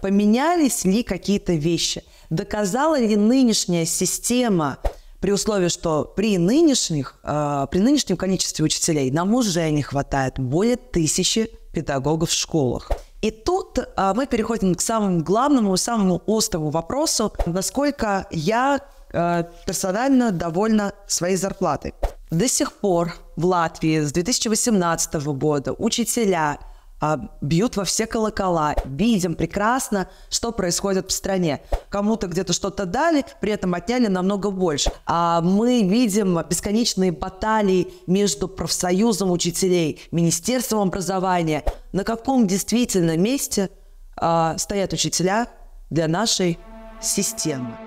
Поменялись ли какие-то вещи? Доказала ли нынешняя система при условии, что при нынешних, э, при нынешнем количестве учителей нам уже не хватает более тысячи педагогов в школах. И тут э, мы переходим к самому главному, самому острому вопросу, насколько я э, персонально довольна своей зарплатой. До сих пор в Латвии с 2018 года учителя а, бьют во все колокола, видим прекрасно, что происходит в стране. Кому-то где-то что-то дали, при этом отняли намного больше. А мы видим бесконечные баталии между профсоюзом учителей, Министерством образования. На каком действительно месте э, стоят учителя для нашей системы?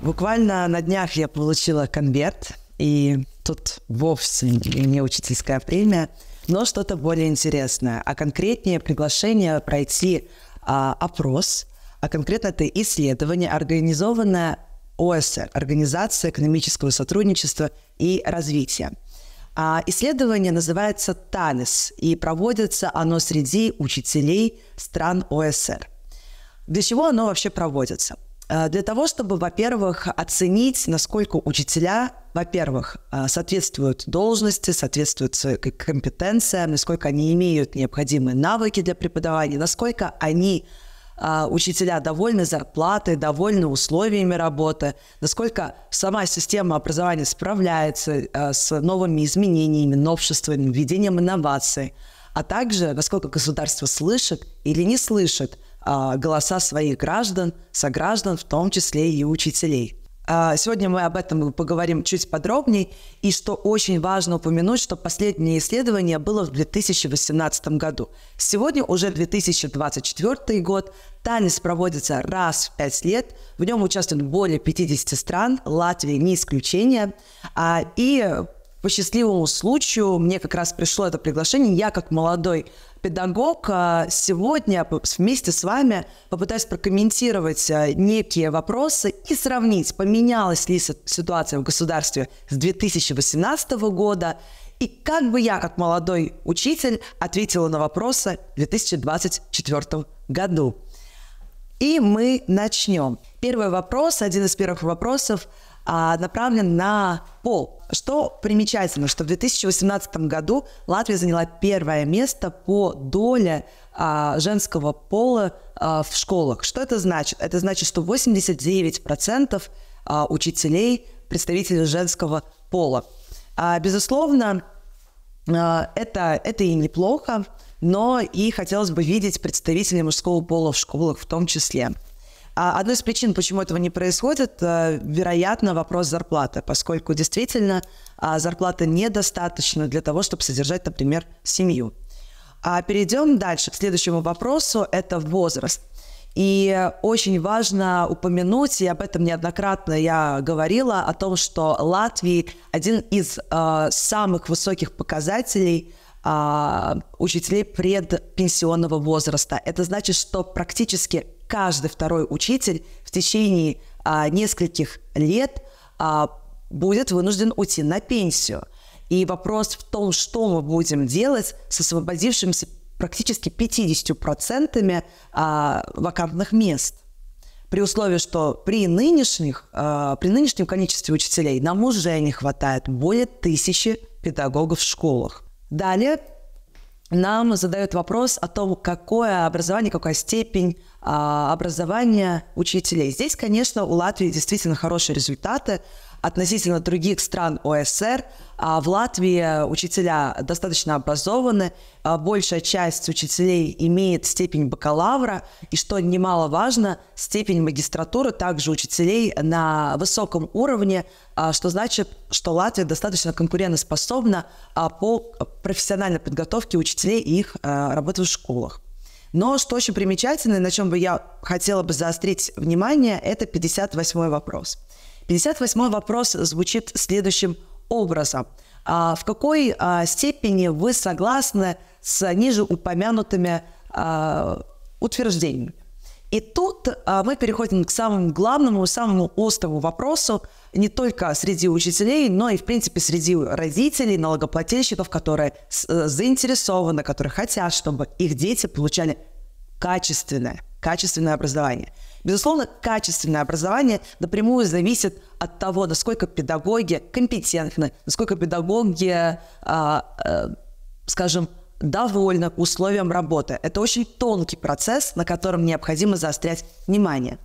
Буквально на днях я получила конверт, и тут вовсе не учительская премия, но что-то более интересное. А конкретнее приглашение пройти а, опрос, а конкретно это исследование, организованное ОСР, Организация экономического сотрудничества и развития. А исследование называется «Талис», и проводится оно среди учителей стран ОСР. Для чего оно вообще проводится? Э, для того, чтобы, во-первых, оценить, насколько учителя, во-первых, э, соответствуют должности, соответствуют компетенциям, насколько они имеют необходимые навыки для преподавания, насколько они э, учителя довольны зарплатой, довольны условиями работы, насколько сама система образования справляется с новыми изменениями, новшествами, введением инноваций, а также насколько государство слышит или не слышит – а, голоса своих граждан, сограждан, в том числе и учителей. А, сегодня мы об этом поговорим чуть подробнее. И что очень важно упомянуть, что последнее исследование было в 2018 году. Сегодня уже 2024 год. Танец проводится раз в пять лет. В нем участвуют более 50 стран. Латвия не исключение. А, и по счастливому случаю мне как раз пришло это приглашение. Я как молодой педагог а, сегодня вместе с вами попытаюсь прокомментировать а, некие вопросы и сравнить, поменялась ли ситуация в государстве с 2018 года и как бы я, как молодой учитель, ответила на вопросы в 2024 году. И мы начнем. Первый вопрос, один из первых вопросов – а, направлен на пол. Что примечательно, что в 2018 году Латвия заняла первое место по доле а, женского пола а, в школах. Что это значит? Это значит, что 89% а, учителей представители женского пола. безусловно, это, это и неплохо, но и хотелось бы видеть представителей мужского пола в школах в том числе. А одной из причин, почему этого не происходит, э, вероятно, вопрос зарплаты, поскольку действительно а, зарплата недостаточна для того, чтобы содержать, например, семью. А перейдем дальше к следующему вопросу. Это возраст. И очень важно упомянуть, и об этом неоднократно я говорила, о том, что Латвии один из э, самых высоких показателей э, учителей предпенсионного возраста. Это значит, что практически каждый второй учитель в течение а, нескольких лет а, будет вынужден уйти на пенсию. И вопрос в том, что мы будем делать с освободившимися практически 50% а, вакантных мест при условии, что при нынешних, э, при нынешнем количестве учителей нам уже не хватает более тысячи педагогов в школах. Далее нам задают вопрос о том, какое образование, какая степень а, образования учителей. Здесь, конечно, у Латвии действительно хорошие результаты относительно других стран ОСР. А в Латвии учителя достаточно образованы, а большая часть учителей имеет степень бакалавра, и что немаловажно, степень магистратуры также учителей на высоком уровне, что значит, что Латвия достаточно конкурентоспособна по профессиональной подготовке учителей и их работы в школах. Но что очень примечательно, на чем бы я хотела бы заострить внимание, это 58 вопрос. 58 вопрос звучит следующим образом. А, в какой а, степени вы согласны с ниже упомянутыми а, утверждениями? И тут а, мы переходим к самому главному, самому острому вопросу не только среди учителей, но и, в принципе, среди родителей, налогоплательщиков, которые э, заинтересованы, которые хотят, чтобы их дети получали качественное, качественное образование. Безусловно, качественное образование напрямую зависит от того, насколько педагоги компетентны, насколько педагоги, а, а, скажем, довольно условиям работы. Это очень тонкий процесс, на котором необходимо заострять внимание.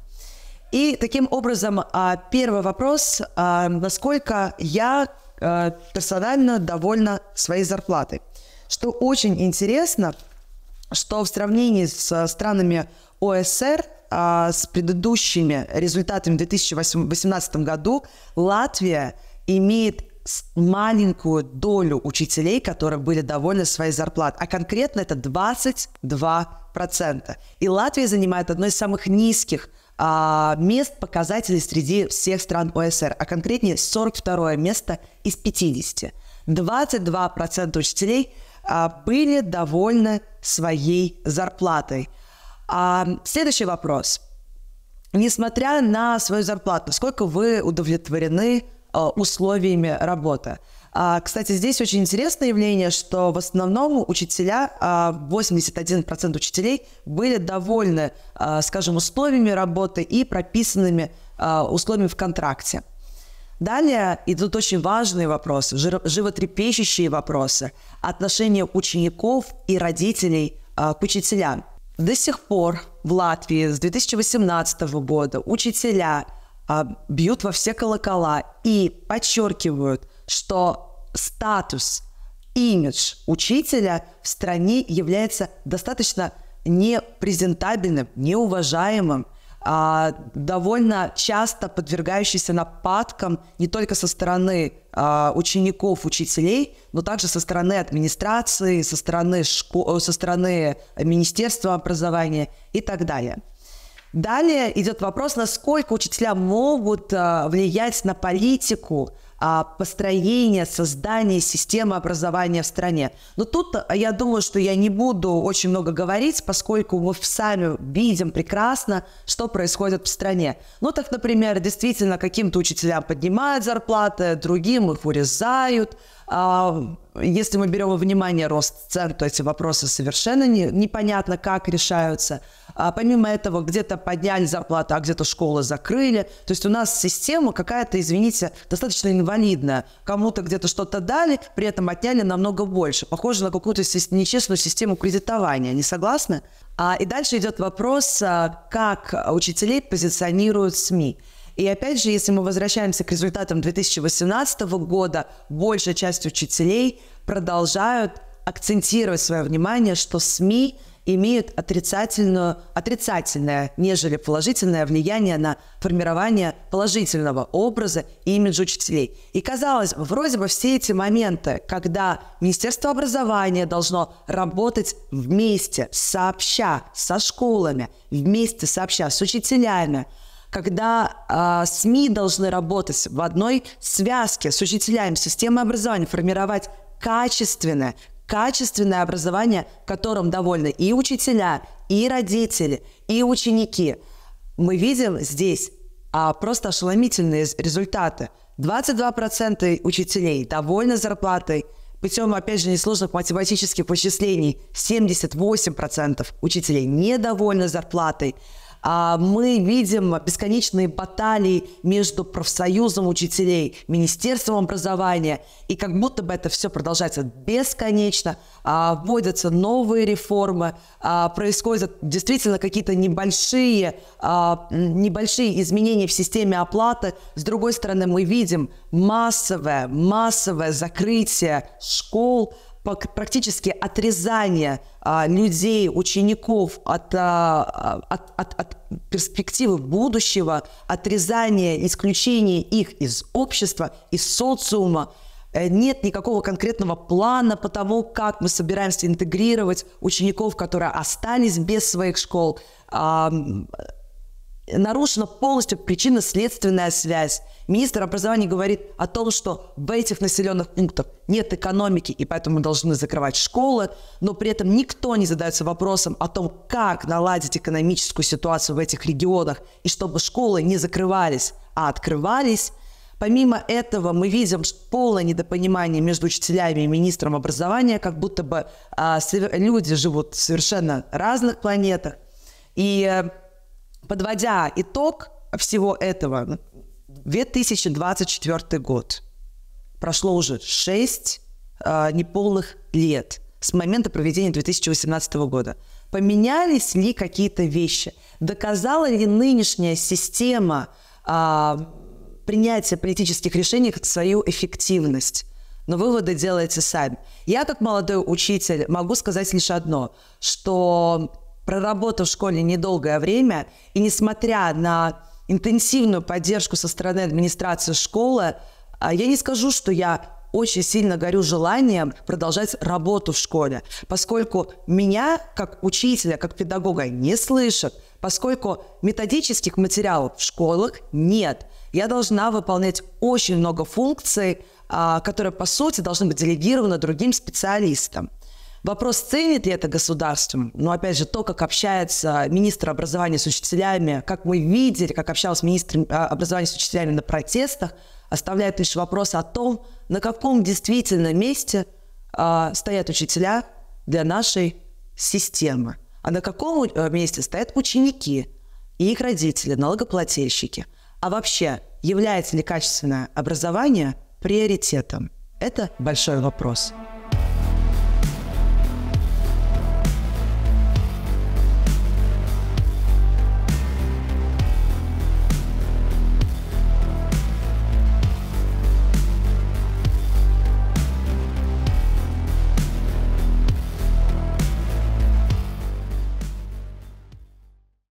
И таким образом, а, первый вопрос, а, насколько я а, персонально довольна своей зарплатой. Что очень интересно, что в сравнении с странами ОСР, с предыдущими результатами в 2018 году, Латвия имеет маленькую долю учителей, которые были довольны своей зарплатой, а конкретно это 22%. И Латвия занимает одно из самых низких а, мест показателей среди всех стран ОСР, а конкретнее 42 место из 50. 22% учителей а, были довольны своей зарплатой. А, следующий вопрос. Несмотря на свою зарплату, сколько вы удовлетворены Э, условиями работы. А, кстати, здесь очень интересное явление, что в основном учителя, 81% а, учителей были довольны, а, скажем, условиями работы и прописанными условиями в контракте. Далее идут очень важные вопросы, животрепещущие вопросы, отношения учеников и родителей к учителям. До сих пор в Латвии с 2018 года учителя – а, бьют во все колокола и подчеркивают, что статус, имидж учителя в стране является достаточно непрезентабельным, неуважаемым, а, довольно часто подвергающийся нападкам не только со стороны а, учеников, учителей, но также со стороны администрации, со стороны, школ, со стороны Министерства образования и так далее. Далее идет вопрос, насколько учителя могут а, влиять на политику а, построение, создание системы образования в стране. Но тут э, я думаю, что я не буду очень много говорить, поскольку мы сами видим прекрасно, что происходит в стране. Ну так, например, действительно каким-то учителям поднимают зарплаты, другим их урезают, а, если мы берем во внимание рост цен, то эти вопросы совершенно не, непонятно, как решаются. А помимо этого, где-то подняли зарплату, а где-то школы закрыли. То есть у нас система какая-то, извините, достаточно инвалидная. Кому-то где-то что-то дали, при этом отняли намного больше. Похоже на какую-то нечестную систему кредитования. Не согласны? А, и дальше идет вопрос, а, как учителей позиционируют СМИ. И опять же, если мы возвращаемся к результатам 2018 года, большая часть учителей продолжают акцентировать свое внимание, что СМИ имеют отрицательную, отрицательное, нежели положительное влияние на формирование положительного образа и имиджа учителей. И казалось бы, вроде бы все эти моменты, когда Министерство образования должно работать вместе, сообща, со школами, вместе, сообща, с учителями – когда э, СМИ должны работать в одной связке с учителями системы образования, формировать качественное, качественное образование, которым довольны и учителя, и родители, и ученики. Мы видим здесь а, просто ошеломительные результаты. 22% учителей довольны зарплатой, путем, опять же, несложных математических вычислений 78% учителей недовольны зарплатой. А, мы видим бесконечные баталии между профсоюзом учителей, Министерством образования, и как будто бы это все продолжается бесконечно, а, вводятся новые реформы, а, происходят действительно какие-то небольшие, небольшие изменения в системе оплаты. С другой стороны, мы видим массовое, массовое закрытие школ, практически отрезание а, людей, учеников от, а, а от, от, от перспективы будущего, отрезание, исключение их из общества, из социума. Э, нет никакого конкретного плана по тому, как мы собираемся интегрировать учеников, которые остались без своих школ. А, нарушена полностью причинно-следственная связь. Министр образования говорит о том, что в этих населенных пунктах нет экономики, и поэтому мы должны закрывать школы, но при этом никто не задается вопросом о том, как наладить экономическую ситуацию в этих регионах, и чтобы школы не закрывались, а открывались. Помимо этого, мы видим полное недопонимание между учителями и министром образования, как будто бы а, люди живут в совершенно разных планетах. И э, подводя итог всего этого, 2024 год. Прошло уже 6 э, а, неполных лет с момента проведения 2018 года. Поменялись ли какие-то вещи? Доказала ли нынешняя система э, а, принятия политических решений свою эффективность? но выводы делаете сами. Я, как молодой учитель, могу сказать лишь одно, что проработав в школе недолгое время, и несмотря на интенсивную поддержку со стороны администрации школы, а, я не скажу, что я очень сильно горю желанием продолжать работу в школе, поскольку меня, как учителя, как педагога, не слышат, поскольку методических материалов в школах нет. Я должна выполнять очень много функций, а, которые, по сути, должны быть делегированы другим специалистам. Вопрос, ценит ли это государством? Но, ну, опять же, то, как общается министр образования с учителями, как мы видели, как общался министр э, образования с учителями на протестах, оставляет лишь вопрос о том, на каком действительно месте э, стоят учителя для нашей системы, а на каком э, месте стоят ученики и их родители, налогоплательщики. А вообще, является ли качественное образование приоритетом? Это большой вопрос.